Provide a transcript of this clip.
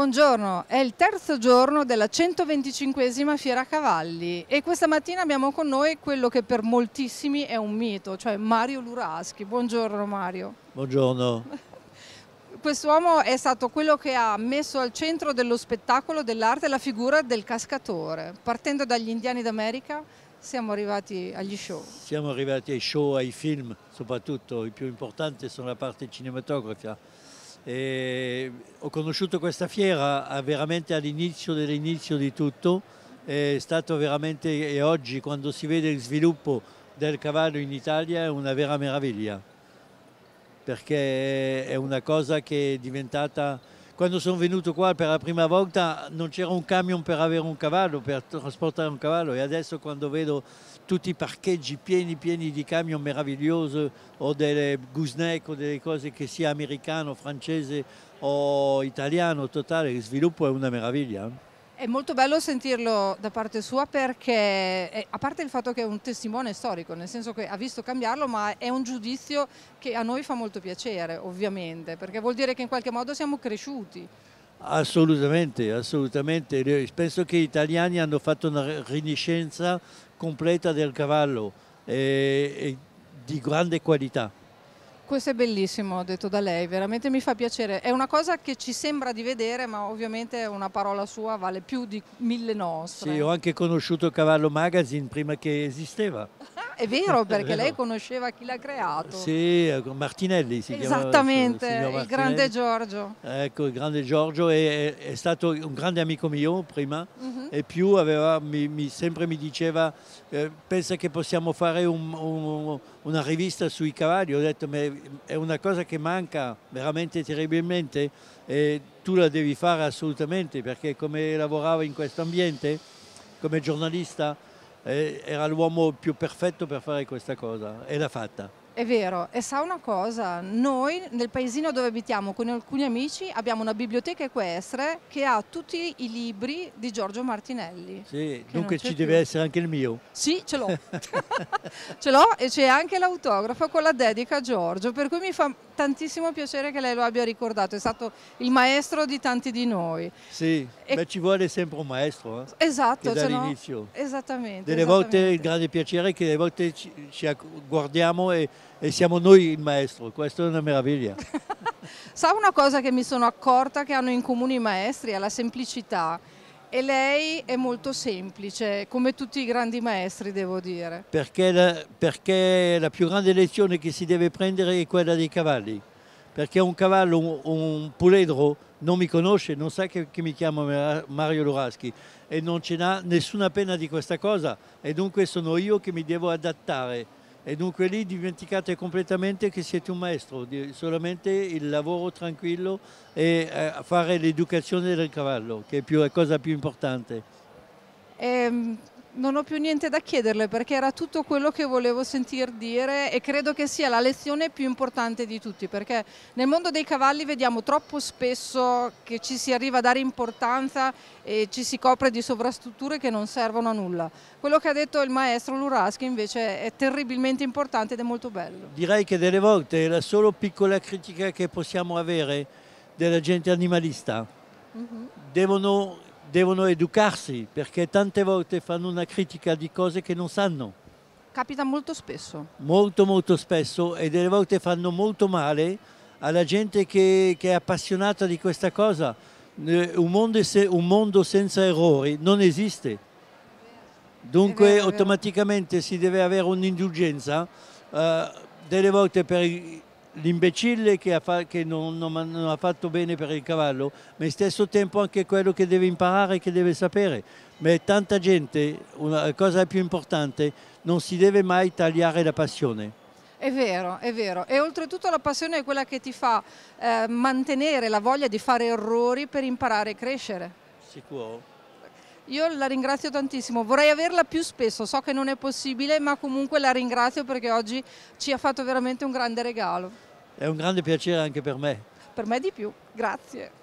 Buongiorno, è il terzo giorno della 125esima Fiera Cavalli e questa mattina abbiamo con noi quello che per moltissimi è un mito, cioè Mario Luraschi. Buongiorno Mario. Buongiorno. Quest'uomo è stato quello che ha messo al centro dello spettacolo dell'arte la figura del cascatore. Partendo dagli indiani d'America siamo arrivati agli show. Siamo arrivati ai show, ai film, soprattutto i più importanti sono la parte cinematografica e eh, ho conosciuto questa fiera ah, veramente all'inizio dell'inizio di tutto, è stato veramente, e oggi quando si vede il sviluppo del cavallo in Italia è una vera meraviglia, perché è una cosa che è diventata quando sono venuto qua per la prima volta non c'era un camion per avere un cavallo, per trasportare un cavallo e adesso quando vedo tutti i parcheggi pieni pieni di camion meravigliosi o delle gooseneck o delle cose che sia americano, francese o italiano, totale, il sviluppo è una meraviglia. Eh. È molto bello sentirlo da parte sua perché, eh, a parte il fatto che è un testimone storico, nel senso che ha visto cambiarlo, ma è un giudizio che a noi fa molto piacere, ovviamente, perché vuol dire che in qualche modo siamo cresciuti. Assolutamente, assolutamente. Penso che gli italiani hanno fatto una rinascenza completa del cavallo eh, e, di grande qualità. Questo è bellissimo, ho detto da lei, veramente mi fa piacere. È una cosa che ci sembra di vedere, ma ovviamente una parola sua vale più di mille nostre. Sì, ho anche conosciuto Cavallo Magazine prima che esisteva. è vero perché lei conosceva chi l'ha creato. Sì, eh, Martinelli si Esattamente, chiama, il, il grande Giorgio. Ecco, il grande Giorgio è, è stato un grande amico mio prima uh mhm. -huh. e più aveva, mi, mi, sempre mi diceva eh, pensa che possiamo fare un, un, una rivista sui cavalli. Ho detto ma è una cosa che manca veramente terribilmente e tu la devi fare assolutamente perché come lavoravo in questo ambiente, come giornalista, eh, era l'uomo più perfetto per fare questa cosa e l'ha fatta. È vero, e sa una cosa, noi nel paesino dove abitiamo con alcuni amici abbiamo una biblioteca equestre che ha tutti i libri di Giorgio Martinelli. Sì, dunque ci più. deve essere anche il mio. Sì, ce l'ho. ce l'ho e c'è anche l'autografo con la dedica a Giorgio, per cui mi fa tantissimo piacere che lei lo abbia ricordato, è stato il maestro di tanti di noi. Sì, e... beh, ci vuole sempre un maestro. Eh? Esatto, dall'inizio. No? Esattamente. Delle esattamente. volte il grande piacere che delle volte ci, ci guardiamo e e siamo noi il maestro, questa è una meraviglia. Sa una cosa che mi sono accorta che hanno in comune i maestri? È la semplicità. E lei è molto semplice, come tutti i grandi maestri, devo dire. Perché la, perché la più grande lezione che si deve prendere è quella dei cavalli. Perché un cavallo, un, un puledro, non mi conosce, non sa che, che mi chiamo Mario Luraschi e non ce n'ha nessuna pena di questa cosa. E dunque sono io che mi devo adattare e dunque lì dimenticate completamente che siete un maestro, solamente il lavoro tranquillo e eh, fare l'educazione del cavallo, che è la cosa più importante. Eh, non ho più niente da chiederle perché era tutto quello che volevo sentir dire e credo che sia la lezione più importante di tutti perché nel mondo dei cavalli vediamo troppo spesso che ci si arriva a dare importanza e ci si copre di sovrastrutture che non servono a nulla. Quello che ha detto il maestro Luraschi invece è terribilmente importante ed è molto bello. Direi che delle volte è la solo piccola critica che possiamo avere della gente animalista. Uh mhm. -huh. Devono devono educarsi perché tante volte fanno una critica di cose che non sanno. Capita molto spesso. Molto molto spesso e delle volte fanno molto male alla gente che, che è appassionata di questa cosa. Eh, un mondo, un mondo senza errori non esiste. Dunque è vero, è vero. automaticamente si deve avere un'indulgenza eh, delle volte per l'imbecille che, che non, non, non, ha fatto bene per il cavallo, ma allo stesso tempo anche quello che deve imparare, che deve sapere. Ma tanta gente, una cosa più importante, non si deve mai tagliare la passione. È vero, è vero. E oltretutto la passione è quella che ti fa eh, mantenere la voglia di fare errori per imparare e crescere. Sicuro. Io la ringrazio tantissimo, vorrei averla più spesso, so che non è possibile, ma comunque la ringrazio perché oggi ci ha fatto veramente un grande regalo. È un grande piacere anche per me. Per me di più, grazie.